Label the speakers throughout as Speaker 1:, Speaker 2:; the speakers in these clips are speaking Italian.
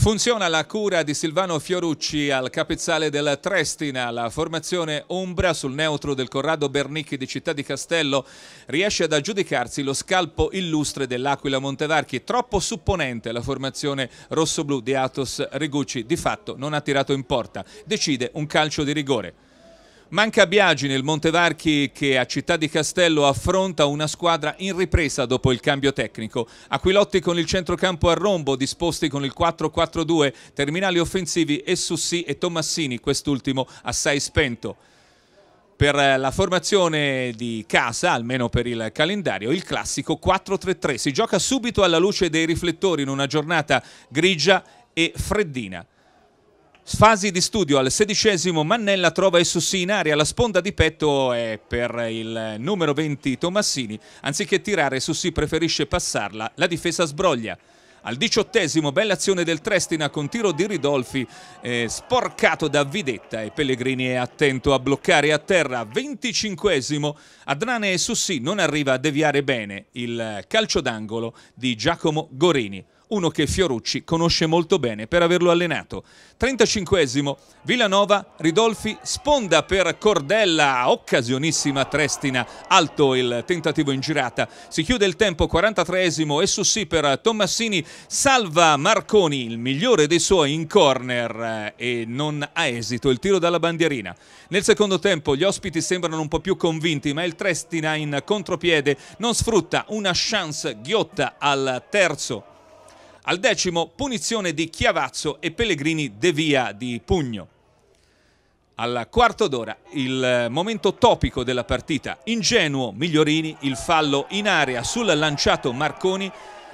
Speaker 1: Funziona la cura di Silvano Fiorucci al capezzale del Trestina. La formazione Umbra sul neutro del Corrado Bernicchi di Città di Castello riesce ad aggiudicarsi lo scalpo illustre dell'Aquila Montevarchi. Troppo supponente la formazione rossoblù di Atos Rigucci. Di fatto non ha tirato in porta. Decide un calcio di rigore. Manca Biagi nel Montevarchi che a Città di Castello affronta una squadra in ripresa dopo il cambio tecnico. Aquilotti con il centrocampo a rombo disposti con il 4-4-2, terminali offensivi Essussi e Tommassini, quest'ultimo assai spento. Per eh, la formazione di casa, almeno per il calendario, il classico 4-3-3 si gioca subito alla luce dei riflettori in una giornata grigia e freddina. Fasi di studio al sedicesimo, Mannella trova Essussi in aria, la sponda di petto è per il numero 20 Tomassini, anziché tirare Essussi preferisce passarla, la difesa sbroglia. Al diciottesimo, bella azione del Trestina con tiro di Ridolfi, eh, sporcato da Videtta e Pellegrini è attento a bloccare a terra. Venticinquesimo, Adrane e Sussi non arriva a deviare bene il calcio d'angolo di Giacomo Gorini uno che Fiorucci conosce molto bene per averlo allenato. 35esimo, Villanova, Ridolfi, sponda per Cordella, occasionissima Trestina, alto il tentativo in girata. Si chiude il tempo, 43esimo, e su sì per Tommassini, salva Marconi, il migliore dei suoi in corner eh, e non ha esito il tiro dalla bandierina. Nel secondo tempo gli ospiti sembrano un po' più convinti, ma il Trestina in contropiede non sfrutta una chance ghiotta al terzo al decimo punizione di Chiavazzo e Pellegrini devia di pugno. Al quarto d'ora il momento topico della partita. Ingenuo Migliorini, il fallo in area sul lanciato Marconi.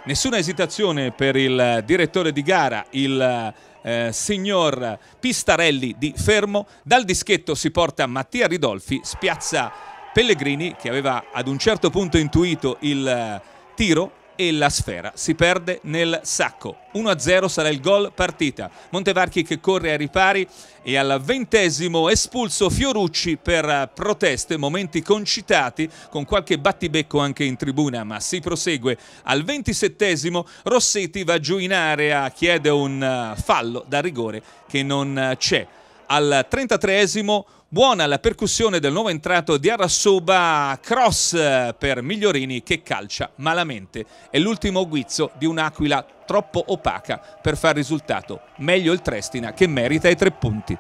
Speaker 1: Nessuna esitazione per il direttore di gara, il eh, signor Pistarelli di Fermo. Dal dischetto si porta Mattia Ridolfi, spiazza Pellegrini che aveva ad un certo punto intuito il eh, tiro e la sfera si perde nel sacco. 1-0 sarà il gol partita. Montevarchi che corre ai ripari e al ventesimo espulso Fiorucci per eh, proteste, momenti concitati con qualche battibecco anche in tribuna, ma si prosegue. Al ventisettesimo Rossetti va giù in area, chiede un eh, fallo da rigore che non eh, c'è al 33esimo. Buona la percussione del nuovo entrato di Arassoba, cross per Migliorini che calcia malamente. È l'ultimo guizzo di un'aquila troppo opaca per far risultato. Meglio il Trestina che merita i tre punti.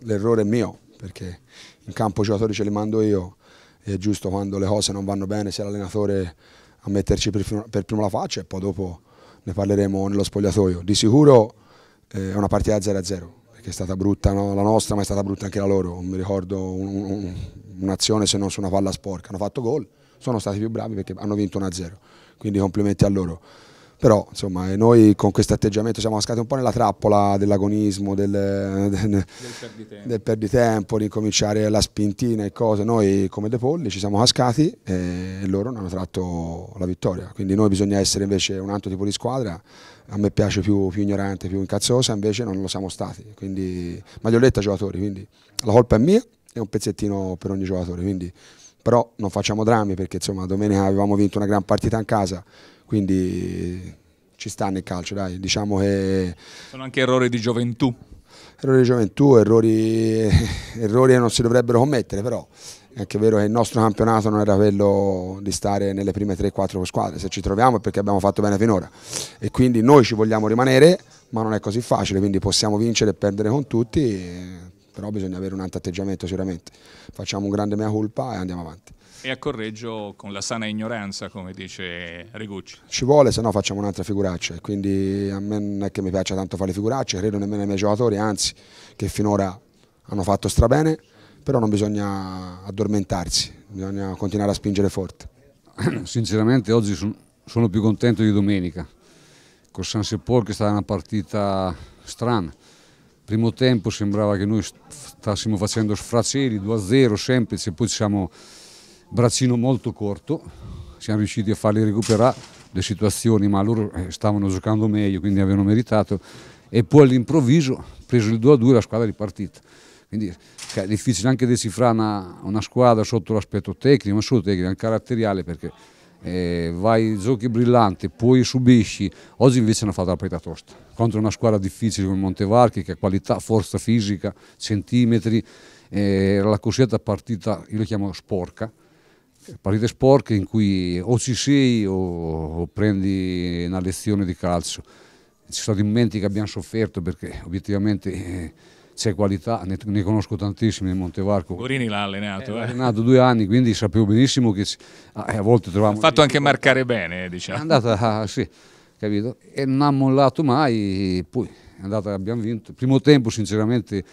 Speaker 2: L'errore è mio perché in campo i giocatori ce li mando io è giusto quando le cose non vanno bene sia l'allenatore a metterci per, per prima la faccia e poi dopo ne parleremo nello spogliatoio. Di sicuro eh, è una partita 0-0 che è stata brutta no? la nostra ma è stata brutta anche la loro, Non mi ricordo un'azione un, un se non su una palla sporca, hanno fatto gol, sono stati più bravi perché hanno vinto 1-0, quindi complimenti a loro però insomma eh, noi con questo atteggiamento siamo cascati un po' nella trappola dell'agonismo, del, eh, perditempo. del perditempo, di cominciare la spintina e cose, noi come De Polli ci siamo cascati e loro non hanno tratto la vittoria, quindi noi bisogna essere invece un altro tipo di squadra, a me piace più, più ignorante, più incazzosa, invece non lo siamo stati, quindi, ma gli ho detto ai giocatori, quindi la colpa è mia e un pezzettino per ogni giocatore, quindi, però non facciamo drammi perché insomma domenica avevamo vinto una gran partita in casa, quindi ci sta nel calcio, dai, diciamo che...
Speaker 1: Sono anche errori di gioventù.
Speaker 2: Errori di gioventù, errori, errori che non si dovrebbero commettere, però è anche vero che il nostro campionato non era quello di stare nelle prime 3-4 squadre, se ci troviamo è perché abbiamo fatto bene finora e quindi noi ci vogliamo rimanere, ma non è così facile, quindi possiamo vincere e perdere con tutti però bisogna avere un altro atteggiamento sicuramente. Facciamo un grande mea culpa e andiamo avanti.
Speaker 1: E a Correggio con la sana ignoranza, come dice Rigucci.
Speaker 2: Ci vuole, se no facciamo un'altra figuraccia. Quindi a me non è che mi piaccia tanto fare le figuracce, credo nemmeno ai miei giocatori, anzi, che finora hanno fatto strabene, però non bisogna addormentarsi, bisogna continuare a spingere forte.
Speaker 3: Sinceramente oggi sono più contento di domenica, con San Seppol che è stata una partita strana Primo tempo sembrava che noi stessimo facendo sfraceli 2-0, semplice, poi siamo braccino molto corto, siamo riusciti a farli recuperare le situazioni, ma loro eh, stavano giocando meglio, quindi avevano meritato. E poi all'improvviso, preso il 2-2, la squadra è ripartita. Quindi cioè, è difficile anche decifrare una, una squadra sotto l'aspetto tecnico, ma solo tecnico, anche caratteriale, perché eh, vai giochi brillanti, poi subisci. Oggi invece hanno fatto la partita tosta contro una squadra difficile come Montevarchi che ha qualità, forza fisica, centimetri. Eh, era la cosiddetta partita, io la chiamo sporca, partite sporche in cui o ci sei o, o prendi una lezione di calcio. Ci sono mente che abbiamo sofferto perché obiettivamente... Eh, c'è qualità, ne, ne conosco tantissimi nel Montevarco. Borini l'ha allenato. Eh, eh. allenato due anni, quindi sapevo benissimo che ah, eh, a volte trovavamo... Ha fatto anche
Speaker 1: marcare bene, eh, diciamo. È andata,
Speaker 3: ah, ah, sì, capito? E non ha mollato mai, poi è andata, abbiamo vinto. Primo tempo, sinceramente,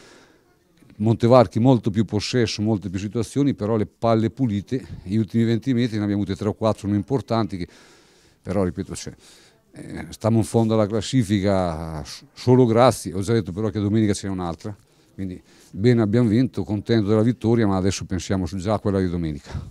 Speaker 3: Montevarchi molto più possesso, molte più situazioni, però le palle pulite, gli ultimi 20 metri ne abbiamo avute 3 o 4 non importanti, che, però ripeto c'è. Eh, stiamo in fondo alla classifica solo grazie, ho già detto però che domenica c'è un'altra, quindi bene abbiamo vinto, contento della vittoria, ma adesso pensiamo già a quella di domenica.